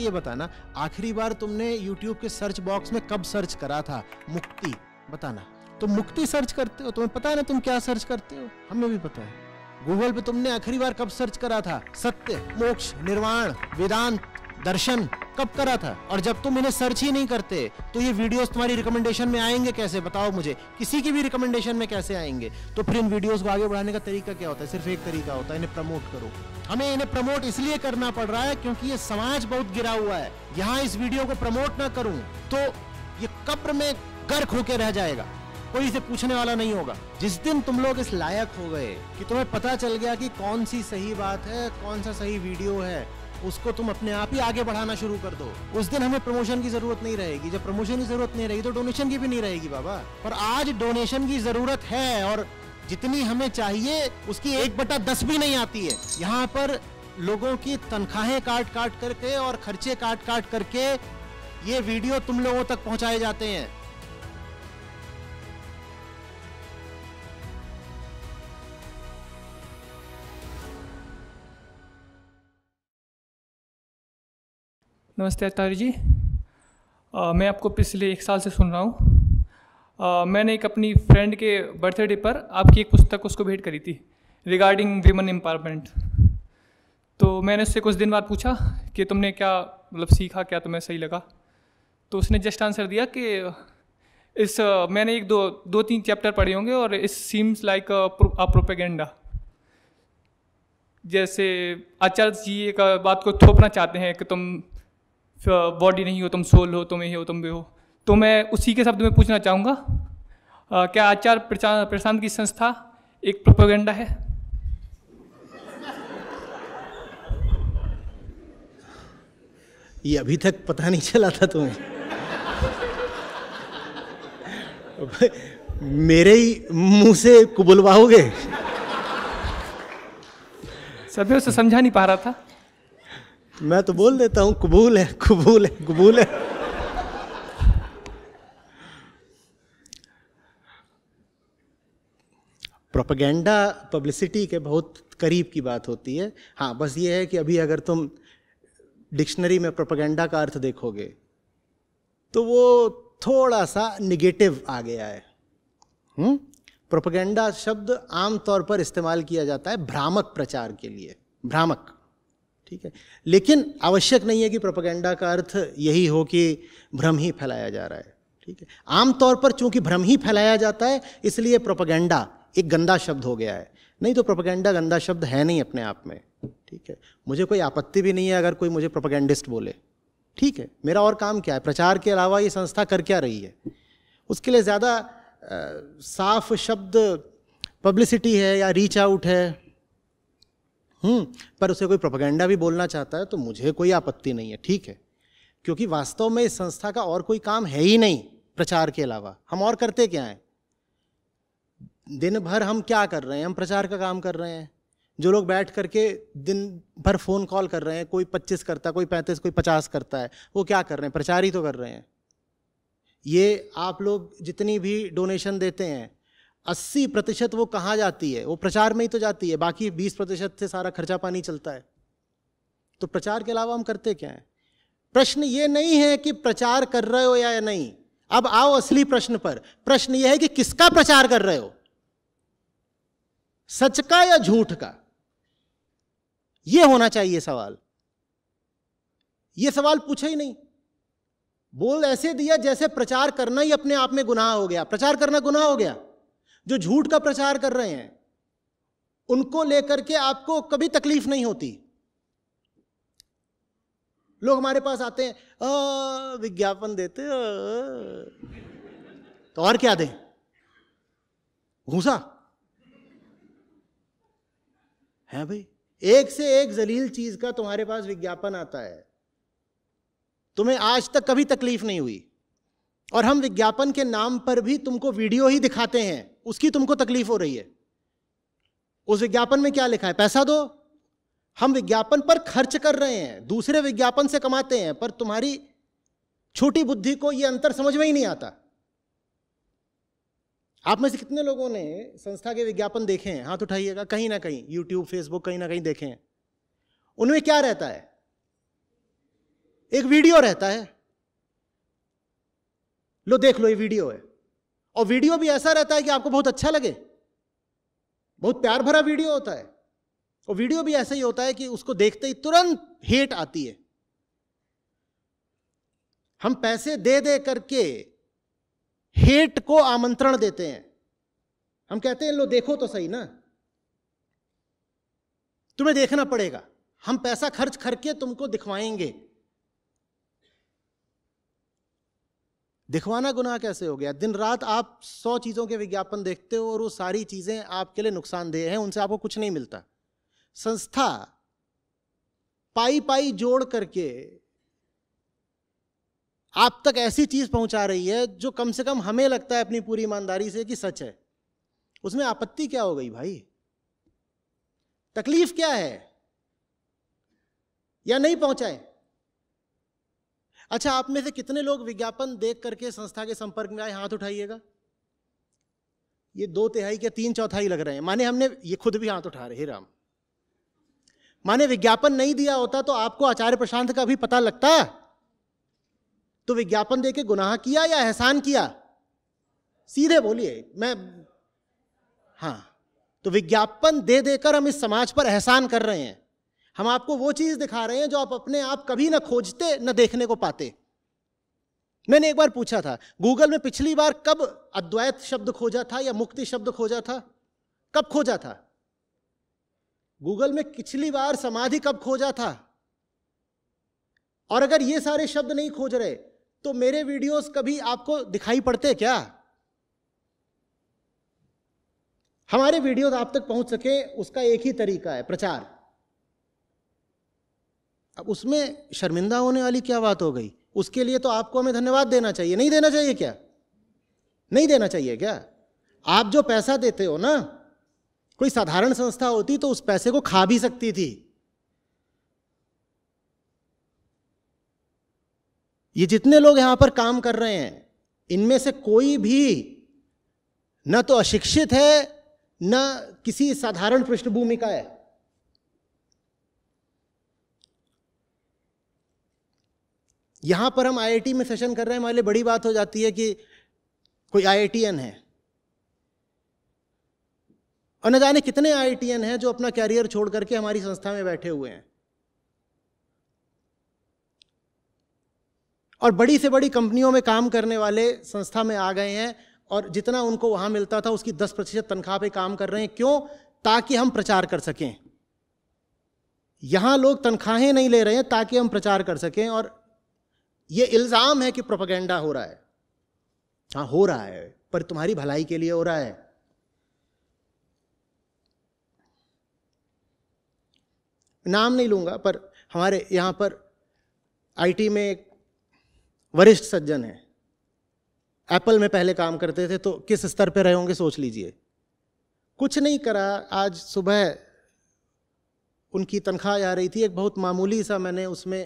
ये बताना आखिरी बार तुमने YouTube के सर्च बॉक्स में कब सर्च करा था मुक्ति बताना तो मुक्ति सर्च करते हो तुम्हें पता है ना तुम क्या सर्च करते हो हमें भी पता है गूगल पे तुमने आखिरी बार कब सर्च करा था सत्य मोक्ष निर्वाण वेदांत दर्शन कब करा था और जब तुम इन्हें सर्च ही नहीं करते तो ये वीडियोस तुम्हारी रिकमेंडेशन में आएंगे कैसे बताओ मुझे किसी की भी रिकमेंडेशन में कैसे आएंगे तो फिर इन वीडियोस को आगे बढ़ाने का तरीका क्या होता है सिर्फ एक तरीका होता है इन्हें प्रमोट करो हमें इन्हें प्रमोट इसलिए करना पड़ रहा है क्योंकि ये समाज बहुत गिरा हुआ है यहाँ इस वीडियो को प्रमोट ना करूँ तो ये कब्र में गर्क होके रह जाएगा कोई इसे पूछने वाला नहीं होगा जिस दिन तुम लोग इस लायक हो गए कि तुम्हें पता चल गया कि कौन सी सही बात है कौन सा सही वीडियो है उसको तुम अपने आप ही आगे बढ़ाना शुरू कर दो उस दिन हमें प्रमोशन की जरूरत नहीं रहेगी जब प्रमोशन की जरूरत नहीं रहेगी तो डोनेशन की भी नहीं रहेगी बाबा पर आज डोनेशन की जरूरत है और जितनी हमें चाहिए उसकी एक बटा दस भी नहीं आती है यहाँ पर लोगों की तनख्वाहें काट काट करके और खर्चे काट काट करके ये वीडियो तुम लोगों तक पहुँचाए जाते हैं नमस्ते अतारी जी आ, मैं आपको पिछले एक साल से सुन रहा हूँ मैंने एक अपनी फ्रेंड के बर्थडे पर आपकी एक पुस्तक उसको भेंट करी थी रिगार्डिंग वीमन एम्पावरमेंट तो मैंने उससे कुछ दिन बाद पूछा कि तुमने क्या मतलब सीखा क्या तुम्हें सही लगा तो उसने जस्ट आंसर दिया कि इस मैंने एक दो दो तीन चैप्टर पढ़े होंगे और इस सीम्स लाइक अ प्रोपेगेंडा जैसे आचार्य जी एक बात को थोपना चाहते हैं कि तुम बॉडी नहीं हो तुम सोल हो तुम ही हो तुम भी हो तो मैं उसी के शब्द में पूछना चाहूँगा क्या आचार्य प्रशांत की संस्था एक प्रोपोगेंडा है ये अभी तक पता नहीं चला था तुम्हें मेरे ही मुंह से कुबुलवाओगे सभी उसे समझा नहीं पा रहा था मैं तो बोल देता हूँ कबूल है कबूल है कबूल है प्रोपगेंडा पब्लिसिटी के बहुत करीब की बात होती है हाँ बस ये है कि अभी अगर तुम डिक्शनरी में प्रोपेगेंडा का अर्थ देखोगे तो वो थोड़ा सा निगेटिव आ गया है हुँ? शब्द आमतौर पर इस्तेमाल किया जाता है भ्रामक प्रचार के लिए भ्रामक ठीक है लेकिन आवश्यक नहीं है कि प्रोपागेंडा का अर्थ यही हो कि भ्रम ही फैलाया जा रहा है ठीक है आमतौर पर चूंकि भ्रम ही फैलाया जाता है इसलिए प्रोपागेंडा एक गंदा शब्द हो गया है नहीं तो प्रोपागेंडा गंदा शब्द है नहीं अपने आप में ठीक है मुझे कोई आपत्ति भी नहीं है अगर कोई मुझे प्रोपागेंडिस्ट बोले ठीक है मेरा और काम क्या है प्रचार के अलावा ये संस्था कर क्या रही है उसके लिए ज़्यादा साफ शब्द पब्लिसिटी है या रीच आउट है हम्म, पर उसे कोई प्रोपागेंडा भी बोलना चाहता है तो मुझे कोई आपत्ति नहीं है ठीक है क्योंकि वास्तव में इस संस्था का और कोई काम है ही नहीं प्रचार के अलावा हम और करते क्या हैं दिन भर हम क्या कर रहे हैं हम प्रचार का काम कर रहे हैं जो लोग बैठ करके दिन भर फ़ोन कॉल कर रहे हैं कोई पच्चीस करता है कोई पैंतीस कोई पचास करता है वो क्या कर रहे हैं प्रचार ही तो कर रहे हैं ये आप लोग जितनी भी डोनेशन देते हैं अस्सी प्रतिशत वो कहाँ जाती है वो प्रचार में ही तो जाती है बाकी बीस प्रतिशत से सारा खर्चा पानी चलता है तो प्रचार के अलावा हम करते क्या है प्रश्न ये नहीं है कि प्रचार कर रहे हो या नहीं अब आओ असली प्रश्न पर प्रश्न यह है कि किसका प्रचार कर रहे हो सच का या झूठ का यह होना चाहिए सवाल यह सवाल पूछा ही नहीं बोल ऐसे दिया जैसे प्रचार करना ही अपने आप में गुनाह हो गया प्रचार करना गुनाह हो गया जो झूठ का प्रचार कर रहे हैं उनको लेकर के आपको कभी तकलीफ नहीं होती लोग हमारे पास आते हैं विज्ञापन देते आ, तो और क्या दें घूसा है भाई एक से एक जलील चीज का तुम्हारे पास विज्ञापन आता है तुम्हें आज तक कभी तकलीफ नहीं हुई और हम विज्ञापन के नाम पर भी तुमको वीडियो ही दिखाते हैं उसकी तुमको तकलीफ हो रही है उस विज्ञापन में क्या लिखा है पैसा दो हम विज्ञापन पर खर्च कर रहे हैं दूसरे विज्ञापन से कमाते हैं पर तुम्हारी छोटी बुद्धि को यह अंतर समझ में ही नहीं आता आप में से कितने लोगों ने संस्था के विज्ञापन देखे हैं हाथ उठाइएगा कहीं ना कहीं यूट्यूब फेसबुक कहीं ना कहीं देखे हैं उनमें क्या रहता है एक वीडियो रहता है लो देख लो ये वीडियो है और वीडियो भी ऐसा रहता है कि आपको बहुत अच्छा लगे बहुत प्यार भरा वीडियो होता है और वीडियो भी ऐसा ही होता है कि उसको देखते ही तुरंत हेट आती है हम पैसे दे दे करके हेट को आमंत्रण देते हैं हम कहते हैं लो देखो तो सही ना तुम्हें देखना पड़ेगा हम पैसा खर्च करके तुमको दिखवाएंगे दिखवाना गुनाह कैसे हो गया दिन रात आप सौ चीज़ों के विज्ञापन देखते हो और वो सारी चीज़ें आपके लिए नुकसानदेह हैं उनसे आपको कुछ नहीं मिलता संस्था पाई पाई जोड़ करके आप तक ऐसी चीज़ पहुंचा रही है जो कम से कम हमें लगता है अपनी पूरी ईमानदारी से कि सच है उसमें आपत्ति क्या हो गई भाई तकलीफ क्या है या नहीं पहुंचाए अच्छा आप में से कितने लोग विज्ञापन देख करके संस्था के संपर्क में आए हाथ उठाइएगा ये दो तिहाई के तीन चौथाई लग रहे हैं माने हमने ये खुद भी हाथ उठा रहे हे राम माने विज्ञापन नहीं दिया होता तो आपको आचार्य प्रशांत का भी पता लगता तो विज्ञापन देके गुनाह किया या एहसान किया सीधे बोलिए मैं हाँ तो विज्ञापन दे देकर हम इस समाज पर एहसान कर रहे हैं हम आपको वो चीज दिखा रहे हैं जो आप अपने आप कभी ना खोजते ना देखने को पाते मैंने एक बार पूछा था गूगल में पिछली बार कब अद्वैत शब्द खोजा था या मुक्ति शब्द खोजा था कब खोजा था गूगल में पिछली बार समाधि कब खोजा था और अगर ये सारे शब्द नहीं खोज रहे तो मेरे वीडियोस कभी आपको दिखाई पड़ते क्या हमारे वीडियोस आप तक पहुंच सके उसका एक ही तरीका है प्रचार अब उसमें शर्मिंदा होने वाली क्या बात हो गई उसके लिए तो आपको हमें धन्यवाद देना चाहिए नहीं देना चाहिए क्या नहीं देना चाहिए क्या आप जो पैसा देते हो ना कोई साधारण संस्था होती तो उस पैसे को खा भी सकती थी ये जितने लोग यहां पर काम कर रहे हैं इनमें से कोई भी न तो अशिक्षित है न किसी साधारण पृष्ठभूमि का है यहाँ पर हम आईआईटी में सेशन कर रहे हैं हमारे लिए बड़ी बात हो जाती है कि कोई आईआईटीएन है और न जाने कितने आईआईटीएन हैं जो अपना कैरियर छोड़ करके हमारी संस्था में बैठे हुए हैं और बड़ी से बड़ी कंपनियों में काम करने वाले संस्था में आ गए हैं और जितना उनको वहां मिलता था उसकी दस प्रतिशत तनख्वाह पे काम कर रहे हैं क्यों ताकि हम प्रचार कर सकें यहां लोग तनख्वाहें नहीं ले रहे हैं ताकि हम प्रचार कर सकें और ये इल्ज़ाम है कि प्रोपागेंडा हो रहा है हाँ हो रहा है पर तुम्हारी भलाई के लिए हो रहा है नाम नहीं लूंगा पर हमारे यहां पर आईटी में एक वरिष्ठ सज्जन है एप्पल में पहले काम करते थे तो किस स्तर पर रहे होंगे सोच लीजिए कुछ नहीं करा आज सुबह उनकी तनख्वाह आ रही थी एक बहुत मामूली सा मैंने उसमें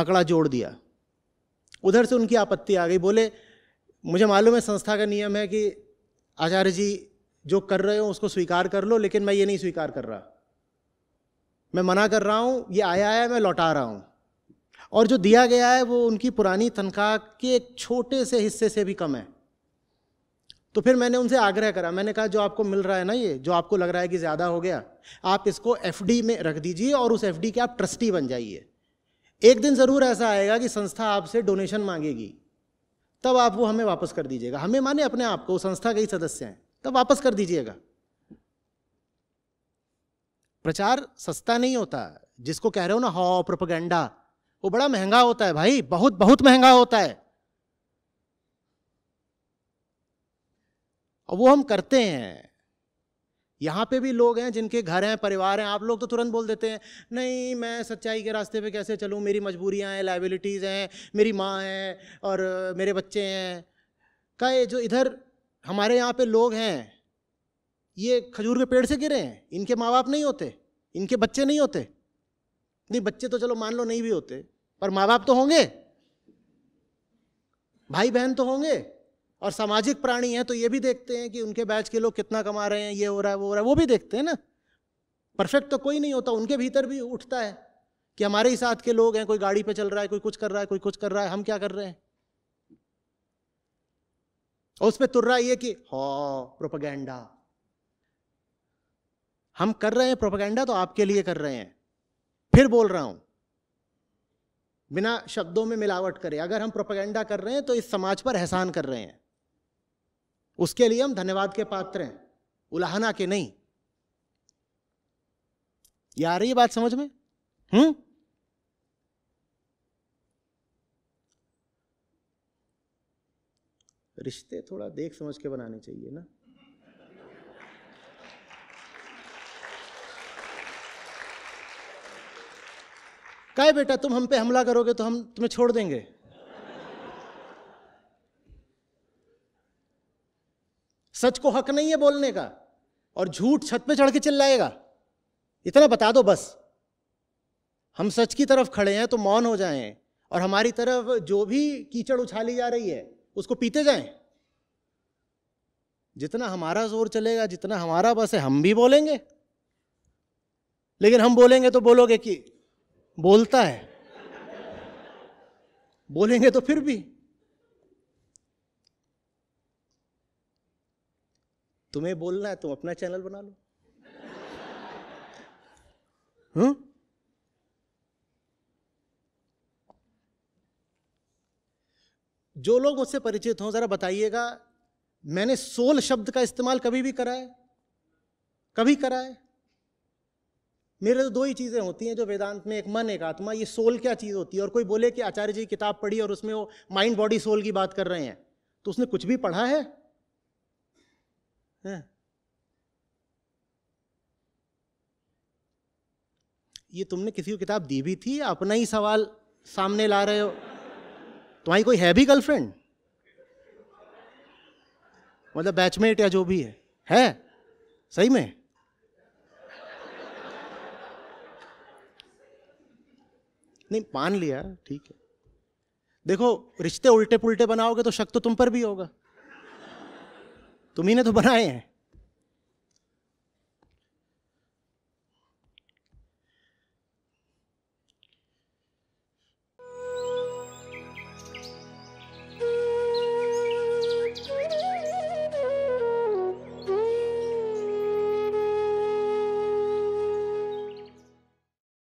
आंकड़ा जोड़ दिया उधर से उनकी आपत्ति आ गई बोले मुझे मालूम है संस्था का नियम है कि आचार्य जी जो कर रहे हो उसको स्वीकार कर लो लेकिन मैं ये नहीं स्वीकार कर रहा मैं मना कर रहा हूँ ये आया है मैं लौटा रहा हूँ और जो दिया गया है वो उनकी पुरानी तनख्वाह के एक छोटे से हिस्से से भी कम है तो फिर मैंने उनसे आग्रह करा मैंने कहा जो आपको मिल रहा है ना ये जो आपको लग रहा है कि ज़्यादा हो गया आप इसको एफडी में रख दीजिए और उस एफडी के आप ट्रस्टी बन जाइए एक दिन ज़रूर ऐसा आएगा कि संस्था आपसे डोनेशन मांगेगी तब आप वो हमें वापस कर दीजिएगा हमें माने अपने आप को संस्था के ही सदस्य हैं तब वापस कर दीजिएगा प्रचार सस्ता नहीं होता जिसको कह रहे हो ना हॉ प्रोपगेंडा वो बड़ा महंगा होता है भाई बहुत बहुत महंगा होता है और वो हम करते हैं यहाँ पे भी लोग हैं जिनके घर हैं परिवार हैं आप लोग तो तुरंत बोल देते हैं नहीं मैं सच्चाई के रास्ते पे कैसे चलूँ मेरी मजबूरियाँ हैं लाइबिलिटीज़ हैं मेरी माँ है और मेरे बच्चे हैं कहे जो इधर हमारे यहाँ पे लोग हैं ये खजूर के पेड़ से गिरे हैं इनके माँ बाप नहीं होते इनके बच्चे नहीं होते नहीं बच्चे तो चलो मान लो नहीं भी होते पर माँ बाप तो होंगे भाई बहन तो होंगे और सामाजिक प्राणी हैं तो ये भी देखते हैं कि उनके बैच के लोग कितना कमा रहे हैं ये हो रहा है वो हो रहा है वो भी देखते हैं ना परफेक्ट तो कोई नहीं होता उनके भीतर भी उठता है कि हमारे ही साथ के लोग हैं कोई गाड़ी पे चल रहा है कोई कुछ कर रहा है कोई कुछ कर रहा है हम क्या कर रहे हैं और उस पर तुर्रा ये कि हो प्रोपागेंडा हम कर रहे हैं प्रोपागेंडा तो आपके लिए कर रहे हैं फिर बोल रहा हूं बिना शब्दों में मिलावट करे अगर हम प्रोपागेंडा कर रहे हैं तो इस समाज पर एहसान कर रहे हैं उसके लिए हम धन्यवाद के पात्र हैं उलाहना के नहीं ये आ रही है बात समझ में हम्म रिश्ते थोड़ा देख समझ के बनाने चाहिए ना कहे बेटा तुम हम पे हमला करोगे तो हम तुम्हें छोड़ देंगे सच को हक नहीं है बोलने का और झूठ छत पे चढ़ के चिल्लाएगा इतना बता दो बस हम सच की तरफ खड़े हैं तो मौन हो जाएं और हमारी तरफ जो भी कीचड़ उछाली जा रही है उसको पीते जाएं जितना हमारा जोर चलेगा जितना हमारा बस है हम भी बोलेंगे लेकिन हम बोलेंगे तो बोलोगे कि बोलता है बोलेंगे तो फिर भी तुम्हें बोलना है तुम अपना चैनल बना लो हुँ? जो लोग मुझसे परिचित हों जरा बताइएगा मैंने सोल शब्द का इस्तेमाल कभी भी करा है कभी करा है मेरे तो दो ही चीज़ें होती हैं जो वेदांत में एक मन एक आत्मा ये सोल क्या चीज़ होती है और कोई बोले कि आचार्य जी किताब पढ़ी और उसमें वो माइंड बॉडी सोल की बात कर रहे हैं तो उसने कुछ भी पढ़ा है हाँ। ये तुमने किसी को किताब दी भी थी अपना ही सवाल सामने ला रहे हो तुम्हारी कोई है भी गर्लफ्रेंड मतलब बैचमेट या जो भी है है सही में नहीं मान लिया ठीक है देखो रिश्ते उल्टे पुल्टे बनाओगे तो शक तो तुम पर भी होगा तुम्ही ने तो बनाए हैं